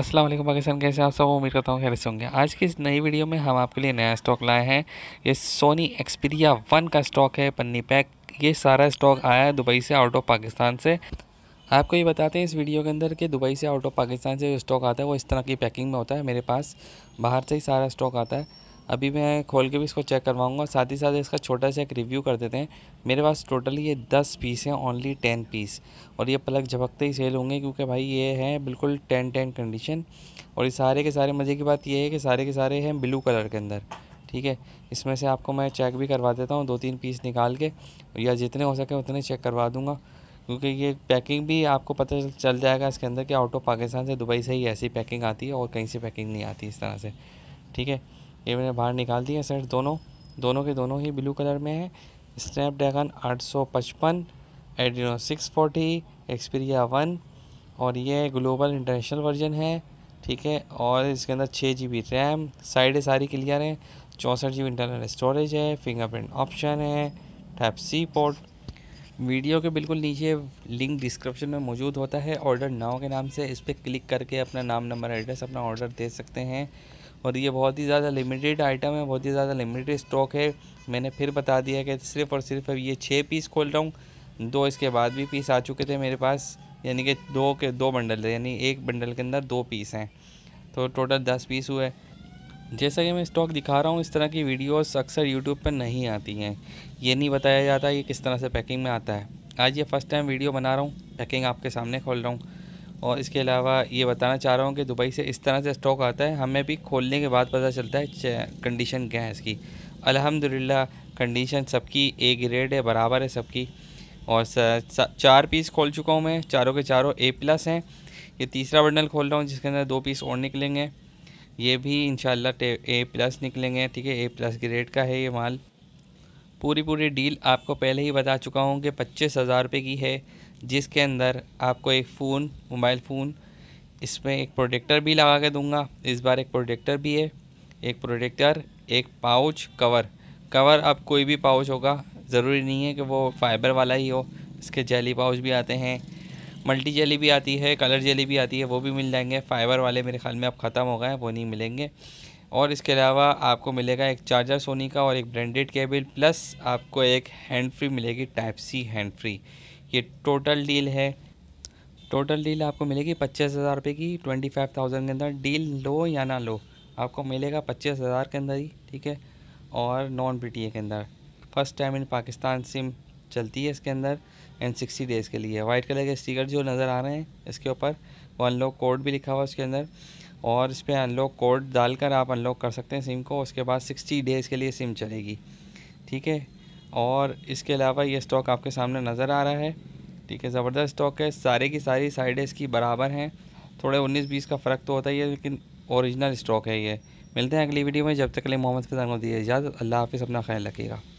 अस्सलाम वालेकुम पाकिस्तान कैसे आप सब उम्मीद करता हूँ खैर से होंगे आज की इस नई वीडियो में हम आपके लिए नया स्टॉक लाए हैं ये सोनी एक्सपीरिया वन का स्टॉक है पन्नी पैक ये सारा स्टॉक आया है दुबई से आउट ऑफ पाकिस्तान से आपको ये बताते हैं इस वीडियो के अंदर कि दुबई से आउट ऑफ पाकिस्तान से जो स्टॉक आता है वो इस तरह की पैकिंग में होता है मेरे पास बाहर से ही सारा स्टॉक आता है अभी मैं खोल के भी इसको चेक करवाऊँगा साथ ही साथ इसका छोटा सा एक रिव्यू कर देते हैं मेरे पास टोटल ये दस पीस हैं ओनली टेन पीस और ये प्लग झपकते ही सेल होंगे क्योंकि भाई ये है बिल्कुल टेन टेन कंडीशन और ये सारे के सारे मज़े की बात ये है कि सारे के सारे हैं ब्लू कलर के अंदर ठीक है इसमें से आपको मैं चेक भी करवा देता हूँ दो तीन पीस निकाल के या जितने हो सके उतने चेक करवा दूँगा क्योंकि ये पैकिंग भी आपको पता चल जाएगा इसके अंदर कि आउट ऑफ पाकिस्तान से दुबई से ही ऐसी पैकिंग आती है और कहीं से पैकिंग नहीं आती इस तरह से ठीक है ये मैंने बाहर निकाल दिया सेट दोनों दोनों के दोनों ही ब्लू कलर में है Snapdragon Adreno six forty Xperia one और ये ग्लोबल इंटरनेशनल वर्जन है ठीक है और इसके अंदर छः जी बी रैम साइड सारी क्लियर हैं चौंसठ जी बी इंटरनल स्टोरेज है फिंगरप्रिंट ऑप्शन है टाइप सी पोर्ट वीडियो के बिल्कुल नीचे लिंक डिस्क्रिप्शन में मौजूद होता है ऑर्डर नाव के नाम से इस पर क्लिक करके अपना नाम नंबर एड्रेस अपना ऑर्डर दे सकते हैं और ये बहुत ही ज़्यादा लिमिटेड आइटम है बहुत ही ज़्यादा लिमिटेड स्टॉक है मैंने फिर बता दिया कि सिर्फ़ और सिर्फ ये छः पीस खोल रहा हूँ दो इसके बाद भी पीस आ चुके थे मेरे पास यानी कि दो के दो बंडल थे यानी एक बंडल के अंदर दो पीस हैं तो टोटल दस पीस हुए जैसा कि मैं स्टॉक दिखा रहा हूँ इस तरह की वीडियोस अक्सर यूट्यूब पर नहीं आती हैं ये नहीं बताया जाता कि किस तरह से पैकिंग में आता है आज ये फ़र्स्ट टाइम वीडियो बना रहा हूँ पैकिंग आपके सामने खोल रहा हूँ और इसके अलावा ये बताना चाह रहा हूँ कि दुबई से इस तरह से स्टॉक आता है हमें भी खोलने के बाद पता चलता है कंडीशन क्या है इसकी अलहमदिल्ला कंडीशन सबकी ए ग्रेड है बराबर है सबकी और चार पीस खोल चुका हूँ मैं चारों के चारों ए प्लस हैं ये तीसरा बंडल खोल रहा हूँ जिसके अंदर दो पीस और निकलेंगे ये भी इन ए प्लस निकलेंगे ठीक है ए प्लस ग्रेड का है ये माल पूरी पूरी डील आपको पहले ही बता चुका हूँ कि पच्चीस हज़ार रुपये की है जिसके अंदर आपको एक फ़ोन मोबाइल फ़ोन इसमें एक प्रोडक्टर भी लगा के दूंगा इस बार एक प्रोडक्टर भी है एक प्रोडक्टर एक पाउच कवर कवर अब कोई भी पाउच होगा ज़रूरी नहीं है कि वो फाइबर वाला ही हो इसके जेली पाउच भी आते हैं मल्टी जेली भी आती है कलर जेली भी आती है वो भी मिल जाएंगे फाइबर वाले मेरे ख्याल में अब ख़त्म हो गए हैं वो नहीं मिलेंगे और इसके अलावा आपको मिलेगा एक चार्जर सोनी का और एक ब्रांडेड केबल प्लस आपको एक हैंड फ्री मिलेगी टाइप सी हैंड फ्री ये टोटल डील है टोटल डील आपको मिलेगी पच्चीस हज़ार रुपये की ट्वेंटी फाइव थाउजेंड के अंदर डील लो या ना लो आपको मिलेगा पच्चीस हज़ार के अंदर ही ठीक है और नॉन पी के अंदर first time in Pakistan SIM चलती है इसके अंदर एंड सिक्सटी डेज़ के लिए वाइट कलर के स्टिकर जो नज़र आ रहे हैं इसके ऊपर वो अनलॉक कोड भी लिखा हुआ है उसके अंदर और इस पर अनलॉक कोड डालकर आप अनलॉक कर सकते हैं सिम को उसके बाद सिक्सटी डेज़ के लिए सिम चलेगी ठीक है और इसके अलावा ये स्टॉक आपके सामने नज़र आ रहा है ठीक है ज़बरदस्त स्टॉक है सारे की सारी साइडें इसकी बराबर हैं थोड़े उन्नीस बीस का फ़र्क तो होता ही है लेकिन ओरिजिनल स्टॉक है ये मिलते हैं अगली वीडियो में जब तक अली मोहम्मद फिजान को दिए इजाज़त अल्लाह हाफिज़ अपना ख्याल रखिएगा